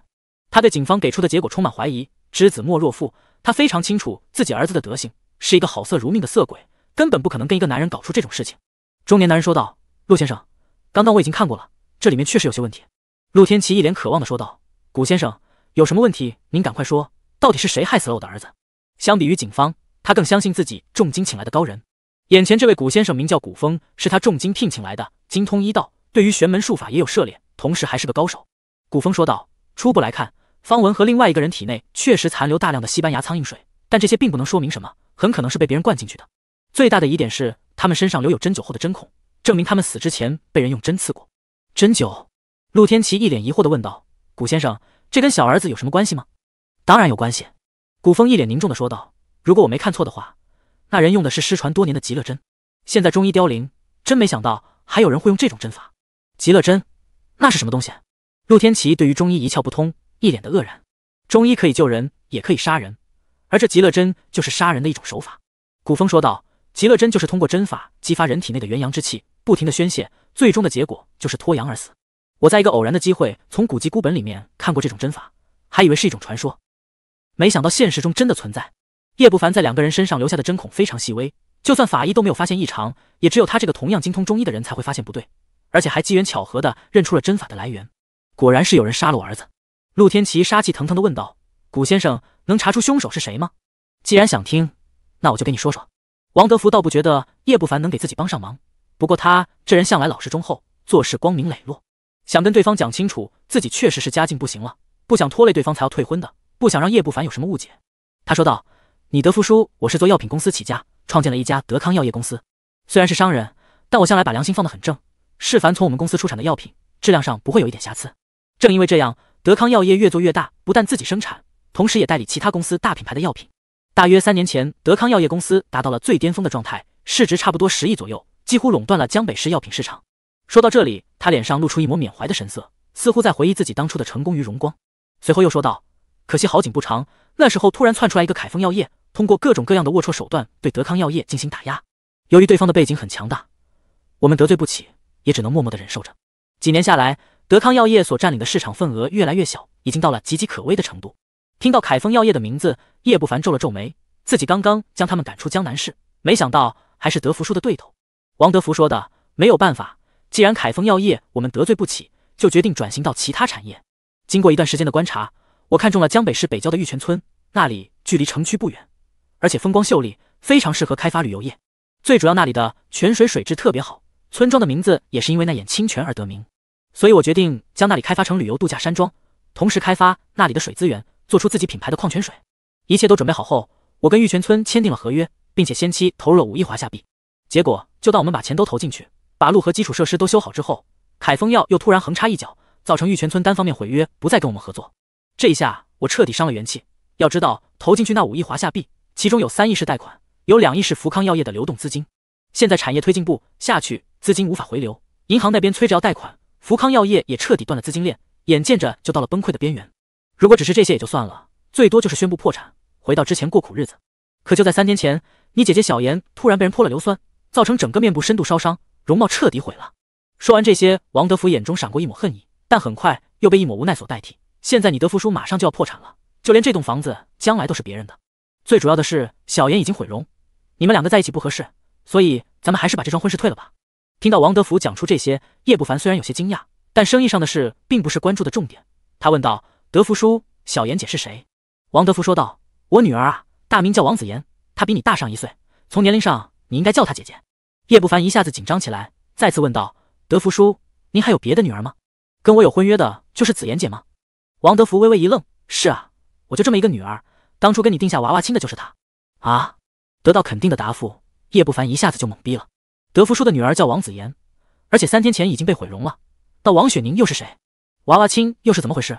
他对警方给出的结果充满怀疑。知子莫若父，他非常清楚自己儿子的德行，是一个好色如命的色鬼，根本不可能跟一个男人搞出这种事情。中年男人说道：“陆先生，刚刚我已经看过了，这里面确实有些问题。”陆天琪一脸渴望的说道：“古先生，有什么问题您赶快说，到底是谁害死了我的儿子？”相比于警方，他更相信自己重金请来的高人。眼前这位古先生名叫古风，是他重金聘请来的，精通医道，对于玄门术法也有涉猎，同时还是个高手。古风说道：“初步来看，方文和另外一个人体内确实残留大量的西班牙苍蝇水，但这些并不能说明什么，很可能是被别人灌进去的。最大的疑点是，他们身上留有针灸后的针孔，证明他们死之前被人用针刺过。”针灸？陆天琪一脸疑惑的问道：“古先生，这跟小儿子有什么关系吗？”“当然有关系。”古风一脸凝重的说道：“如果我没看错的话，那人用的是失传多年的极乐针。现在中医凋零，真没想到还有人会用这种针法。”“极乐针？那是什么东西？”陆天琪对于中医一窍不通，一脸的愕然。中医可以救人，也可以杀人，而这极乐针就是杀人的一种手法。古风说道：“极乐针就是通过针法激发人体内的元阳之气，不停的宣泄，最终的结果就是脱阳而死。我在一个偶然的机会，从古籍孤本里面看过这种针法，还以为是一种传说，没想到现实中真的存在。”叶不凡在两个人身上留下的针孔非常细微，就算法医都没有发现异常，也只有他这个同样精通中医的人才会发现不对，而且还机缘巧合的认出了针法的来源。果然是有人杀了我儿子，陆天齐杀气腾腾的问道：“古先生，能查出凶手是谁吗？”既然想听，那我就给你说说。王德福倒不觉得叶不凡能给自己帮上忙，不过他这人向来老实忠厚，做事光明磊落，想跟对方讲清楚，自己确实是家境不行了，不想拖累对方才要退婚的，不想让叶不凡有什么误解。他说道：“你德福叔，我是做药品公司起家，创建了一家德康药业公司。虽然是商人，但我向来把良心放得很正，是凡从我们公司出产的药品，质量上不会有一点瑕疵。”正因为这样，德康药业越做越大，不但自己生产，同时也代理其他公司大品牌的药品。大约三年前，德康药业公司达到了最巅峰的状态，市值差不多十亿左右，几乎垄断了江北市药品市场。说到这里，他脸上露出一抹缅怀的神色，似乎在回忆自己当初的成功与荣光。随后又说道：“可惜好景不长，那时候突然窜出来一个凯丰药业，通过各种各样的龌龊手段对德康药业进行打压。由于对方的背景很强大，我们得罪不起，也只能默默的忍受着。几年下来。”德康药业所占领的市场份额越来越小，已经到了岌岌可危的程度。听到凯丰药业的名字，叶不凡皱了皱眉。自己刚刚将他们赶出江南市，没想到还是德福叔的对头。王德福说的，没有办法，既然凯丰药业我们得罪不起，就决定转型到其他产业。经过一段时间的观察，我看中了江北市北郊的玉泉村，那里距离城区不远，而且风光秀丽，非常适合开发旅游业。最主要，那里的泉水水质特别好，村庄的名字也是因为那眼清泉而得名。所以我决定将那里开发成旅游度假山庄，同时开发那里的水资源，做出自己品牌的矿泉水。一切都准备好后，我跟玉泉村签订了合约，并且先期投入了五亿华夏币。结果，就当我们把钱都投进去，把路和基础设施都修好之后，凯丰药又突然横插一脚，造成玉泉村单方面毁约，不再跟我们合作。这一下，我彻底伤了元气。要知道，投进去那五亿华夏币，其中有三亿是贷款，有两亿是福康药业的流动资金。现在产业推进部下去，资金无法回流，银行那边催着要贷款。福康药业也彻底断了资金链，眼见着就到了崩溃的边缘。如果只是这些也就算了，最多就是宣布破产，回到之前过苦日子。可就在三天前，你姐姐小妍突然被人泼了硫酸，造成整个面部深度烧伤，容貌彻底毁了。说完这些，王德福眼中闪过一抹恨意，但很快又被一抹无奈所代替。现在你德福叔马上就要破产了，就连这栋房子将来都是别人的。最主要的是，小妍已经毁容，你们两个在一起不合适，所以咱们还是把这桩婚事退了吧。听到王德福讲出这些，叶不凡虽然有些惊讶，但生意上的事并不是关注的重点。他问道：“德福叔，小妍姐是谁？”王德福说道：“我女儿啊，大名叫王子妍，她比你大上一岁，从年龄上你应该叫她姐姐。”叶不凡一下子紧张起来，再次问道：“德福叔，您还有别的女儿吗？跟我有婚约的就是子妍姐吗？”王德福微微一愣：“是啊，我就这么一个女儿，当初跟你定下娃娃亲的就是她。”啊！得到肯定的答复，叶不凡一下子就懵逼了。德福叔的女儿叫王子妍，而且三天前已经被毁容了。那王雪宁又是谁？娃娃亲又是怎么回事？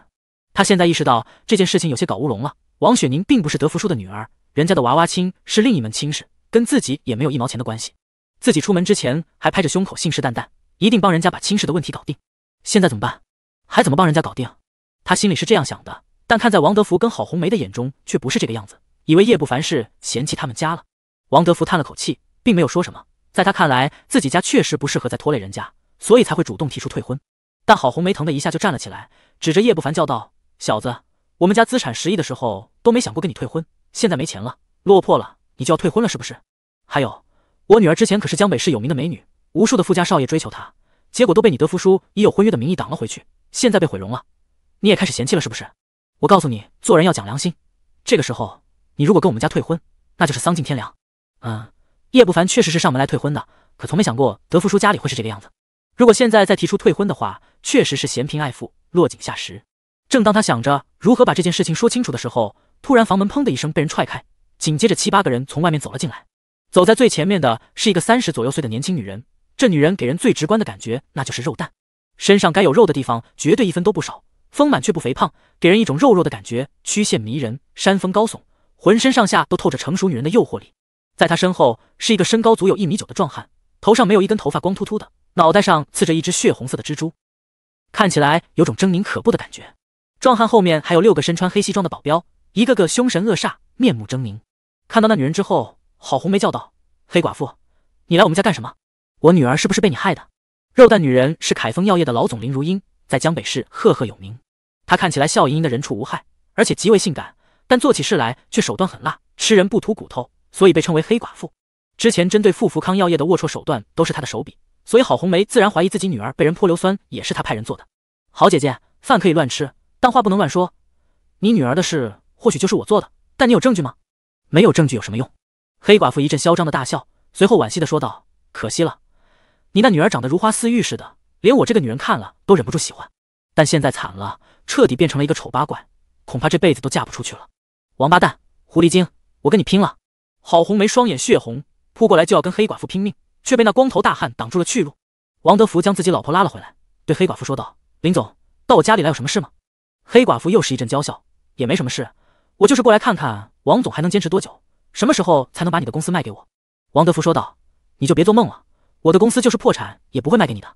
他现在意识到这件事情有些搞乌龙了。王雪宁并不是德福叔的女儿，人家的娃娃亲是另一门亲事，跟自己也没有一毛钱的关系。自己出门之前还拍着胸口信誓旦旦，一定帮人家把亲事的问题搞定。现在怎么办？还怎么帮人家搞定？他心里是这样想的，但看在王德福跟郝红梅的眼中却不是这个样子，以为叶不凡是嫌弃他们家了。王德福叹了口气，并没有说什么。在他看来，自己家确实不适合再拖累人家，所以才会主动提出退婚。但郝红梅疼的一下就站了起来，指着叶不凡叫道：“小子，我们家资产十亿的时候都没想过跟你退婚，现在没钱了，落魄了，你就要退婚了是不是？还有，我女儿之前可是江北市有名的美女，无数的富家少爷追求她，结果都被你德福叔以有婚约的名义挡了回去。现在被毁容了，你也开始嫌弃了是不是？我告诉你，做人要讲良心，这个时候你如果跟我们家退婚，那就是丧尽天良。”嗯。叶不凡确实是上门来退婚的，可从没想过德福叔家里会是这个样子。如果现在再提出退婚的话，确实是嫌贫爱富，落井下石。正当他想着如何把这件事情说清楚的时候，突然房门砰的一声被人踹开，紧接着七八个人从外面走了进来。走在最前面的是一个三十左右岁的年轻女人，这女人给人最直观的感觉那就是肉蛋，身上该有肉的地方绝对一分都不少，丰满却不肥胖，给人一种肉肉的感觉，曲线迷人，山峰高耸，浑身上下都透着成熟女人的诱惑力。在他身后是一个身高足有一米九的壮汉，头上没有一根头发，光秃秃的，脑袋上刺着一只血红色的蜘蛛，看起来有种狰狞可怖的感觉。壮汉后面还有六个身穿黑西装的保镖，一个个凶神恶煞，面目狰狞。看到那女人之后，郝红梅叫道：“黑寡妇，你来我们家干什么？我女儿是不是被你害的？”肉蛋女人是凯丰药业的老总林如英，在江北市赫赫有名。她看起来笑盈盈的，人畜无害，而且极为性感，但做起事来却手段狠辣，吃人不吐骨头。所以被称为黑寡妇，之前针对富福康药业的龌龊手段都是她的手笔，所以郝红梅自然怀疑自己女儿被人泼硫酸也是她派人做的。郝姐姐，饭可以乱吃，但话不能乱说。你女儿的事或许就是我做的，但你有证据吗？没有证据有什么用？黑寡妇一阵嚣张的大笑，随后惋惜的说道：“可惜了，你那女儿长得如花似玉似的，连我这个女人看了都忍不住喜欢，但现在惨了，彻底变成了一个丑八怪，恐怕这辈子都嫁不出去了。”王八蛋，狐狸精，我跟你拼了！郝红梅双眼血红，扑过来就要跟黑寡妇拼命，却被那光头大汉挡住了去路。王德福将自己老婆拉了回来，对黑寡妇说道：“林总，到我家里来有什么事吗？”黑寡妇又是一阵娇笑：“也没什么事，我就是过来看看王总还能坚持多久，什么时候才能把你的公司卖给我？”王德福说道：“你就别做梦了，我的公司就是破产也不会卖给你的。”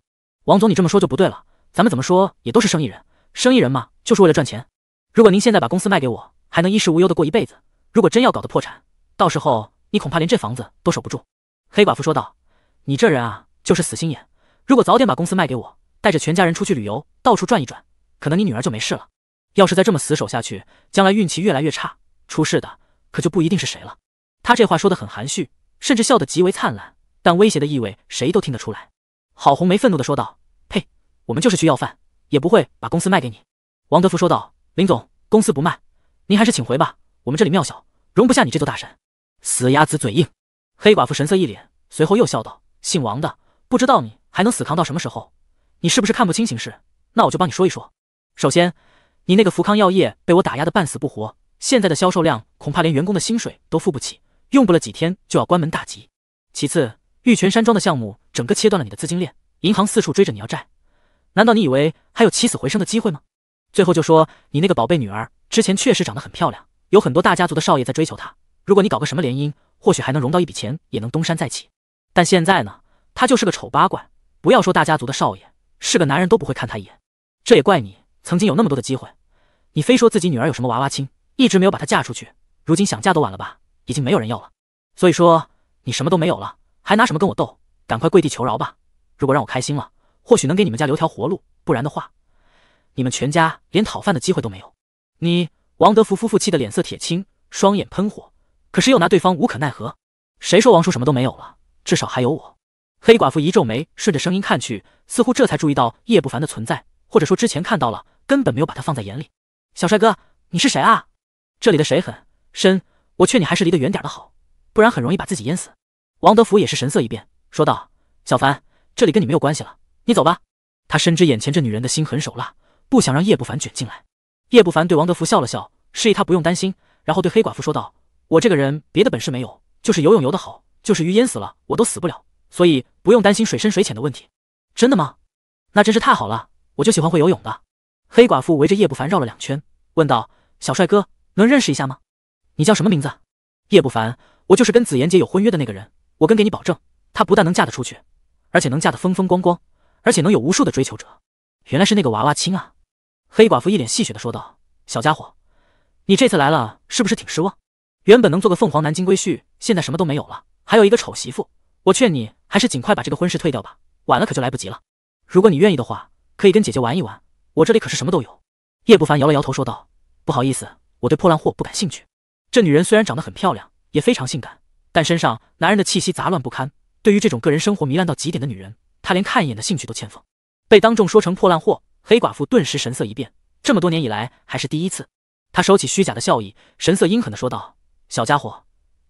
王总，你这么说就不对了，咱们怎么说也都是生意人，生意人嘛，就是为了赚钱。如果您现在把公司卖给我，还能衣食无忧的过一辈子；如果真要搞得破产，到时候你恐怕连这房子都守不住。”黑寡妇说道，“你这人啊，就是死心眼。如果早点把公司卖给我，带着全家人出去旅游，到处转一转，可能你女儿就没事了。要是再这么死守下去，将来运气越来越差，出事的可就不一定是谁了。”他这话说的很含蓄，甚至笑得极为灿烂，但威胁的意味谁都听得出来。郝红梅愤怒的说道：“呸！我们就是去要饭，也不会把公司卖给你。”王德福说道：“林总，公司不卖，您还是请回吧。我们这里庙小，容不下你这座大山。”死鸭子嘴硬，黑寡妇神色一脸，随后又笑道：“姓王的，不知道你还能死扛到什么时候？你是不是看不清形势？那我就帮你说一说。首先，你那个福康药业被我打压的半死不活，现在的销售量恐怕连员工的薪水都付不起，用不了几天就要关门大吉。其次，玉泉山庄的项目整个切断了你的资金链，银行四处追着你要债，难道你以为还有起死回生的机会吗？最后就说你那个宝贝女儿，之前确实长得很漂亮，有很多大家族的少爷在追求她。”如果你搞个什么联姻，或许还能融到一笔钱，也能东山再起。但现在呢，他就是个丑八怪，不要说大家族的少爷，是个男人都不会看他一眼。这也怪你，曾经有那么多的机会，你非说自己女儿有什么娃娃亲，一直没有把她嫁出去，如今想嫁都晚了吧，已经没有人要了。所以说你什么都没有了，还拿什么跟我斗？赶快跪地求饶吧！如果让我开心了，或许能给你们家留条活路，不然的话，你们全家连讨饭的机会都没有。你王德福夫妇气得脸色铁青，双眼喷火。可是又拿对方无可奈何。谁说王叔什么都没有了？至少还有我。黑寡妇一皱眉，顺着声音看去，似乎这才注意到叶不凡的存在，或者说之前看到了，根本没有把他放在眼里。小帅哥，你是谁啊？这里的水很深，我劝你还是离得远点的好，不然很容易把自己淹死。王德福也是神色一变，说道：“小凡，这里跟你没有关系了，你走吧。”他深知眼前这女人的心狠手辣，不想让叶不凡卷进来。叶不凡对王德福笑了笑，示意他不用担心，然后对黑寡妇说道。我这个人别的本事没有，就是游泳游得好，就是鱼淹死了我都死不了，所以不用担心水深水浅的问题。真的吗？那真是太好了，我就喜欢会游泳的。黑寡妇围着叶不凡绕了两圈，问道：“小帅哥，能认识一下吗？你叫什么名字？”叶不凡，我就是跟紫妍姐有婚约的那个人。我跟给你保证，她不但能嫁得出去，而且能嫁得风风光光，而且能有无数的追求者。原来是那个娃娃亲啊！黑寡妇一脸戏谑的说道：“小家伙，你这次来了是不是挺失望？”原本能做个凤凰男金龟婿，现在什么都没有了，还有一个丑媳妇。我劝你还是尽快把这个婚事退掉吧，晚了可就来不及了。如果你愿意的话，可以跟姐姐玩一玩，我这里可是什么都有。叶不凡摇了摇头说道：“不好意思，我对破烂货不感兴趣。”这女人虽然长得很漂亮，也非常性感，但身上男人的气息杂乱不堪。对于这种个人生活糜烂到极点的女人，他连看一眼的兴趣都欠奉。被当众说成破烂货，黑寡妇顿时神色一变，这么多年以来还是第一次。她收起虚假的笑意，神色阴狠地说道。小家伙，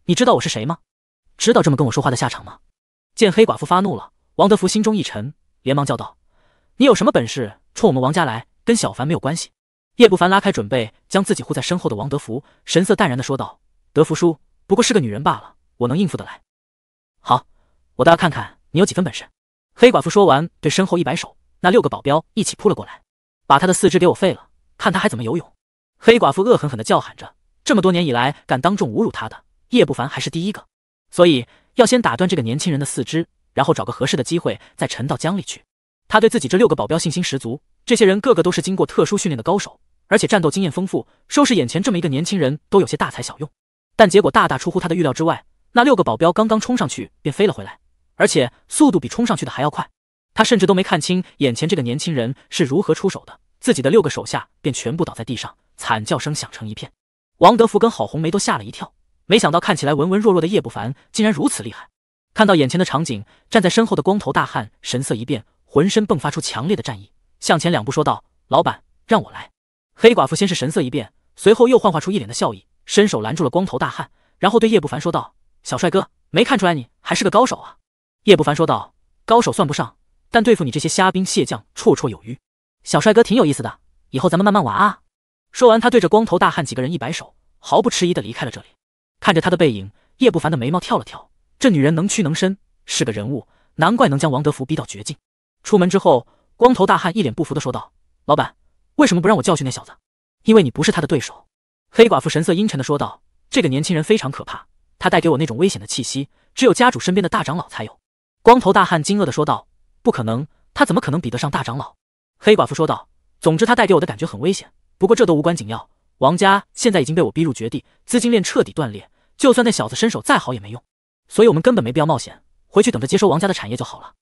你知道我是谁吗？知道这么跟我说话的下场吗？见黑寡妇发怒了，王德福心中一沉，连忙叫道：“你有什么本事，冲我们王家来，跟小凡没有关系。”叶不凡拉开准备将自己护在身后的王德福，神色淡然的说道：“德福叔，不过是个女人罢了，我能应付得来。”好，我倒要看看你有几分本事。”黑寡妇说完，对身后一摆手，那六个保镖一起扑了过来，把他的四肢给我废了，看他还怎么游泳。”黑寡妇恶狠狠的叫喊着。这么多年以来，敢当众侮辱他的叶不凡还是第一个，所以要先打断这个年轻人的四肢，然后找个合适的机会再沉到江里去。他对自己这六个保镖信心十足，这些人个个都是经过特殊训练的高手，而且战斗经验丰富，收拾眼前这么一个年轻人都有些大材小用。但结果大大出乎他的预料之外，那六个保镖刚刚冲上去便飞了回来，而且速度比冲上去的还要快。他甚至都没看清眼前这个年轻人是如何出手的，自己的六个手下便全部倒在地上，惨叫声响成一片。王德福跟郝红梅都吓了一跳，没想到看起来文文弱弱的叶不凡竟然如此厉害。看到眼前的场景，站在身后的光头大汉神色一变，浑身迸发出强烈的战意，向前两步说道：“老板，让我来。”黑寡妇先是神色一变，随后又幻化出一脸的笑意，伸手拦住了光头大汉，然后对叶不凡说道：“小帅哥，没看出来你还是个高手啊。”叶不凡说道：“高手算不上，但对付你这些虾兵蟹将绰绰有余。小帅哥挺有意思的，以后咱们慢慢玩啊。”说完，他对着光头大汉几个人一摆手，毫不迟疑的离开了这里。看着他的背影，叶不凡的眉毛跳了跳。这女人能屈能伸，是个人物，难怪能将王德福逼到绝境。出门之后，光头大汉一脸不服的说道：“老板，为什么不让我教训那小子？”“因为你不是他的对手。”黑寡妇神色阴沉的说道：“这个年轻人非常可怕，他带给我那种危险的气息，只有家主身边的大长老才有。”光头大汉惊愕的说道：“不可能，他怎么可能比得上大长老？”黑寡妇说道：“总之，他带给我的感觉很危险。”不过这都无关紧要，王家现在已经被我逼入绝地，资金链彻底断裂，就算那小子身手再好也没用，所以我们根本没必要冒险，回去等着接收王家的产业就好了。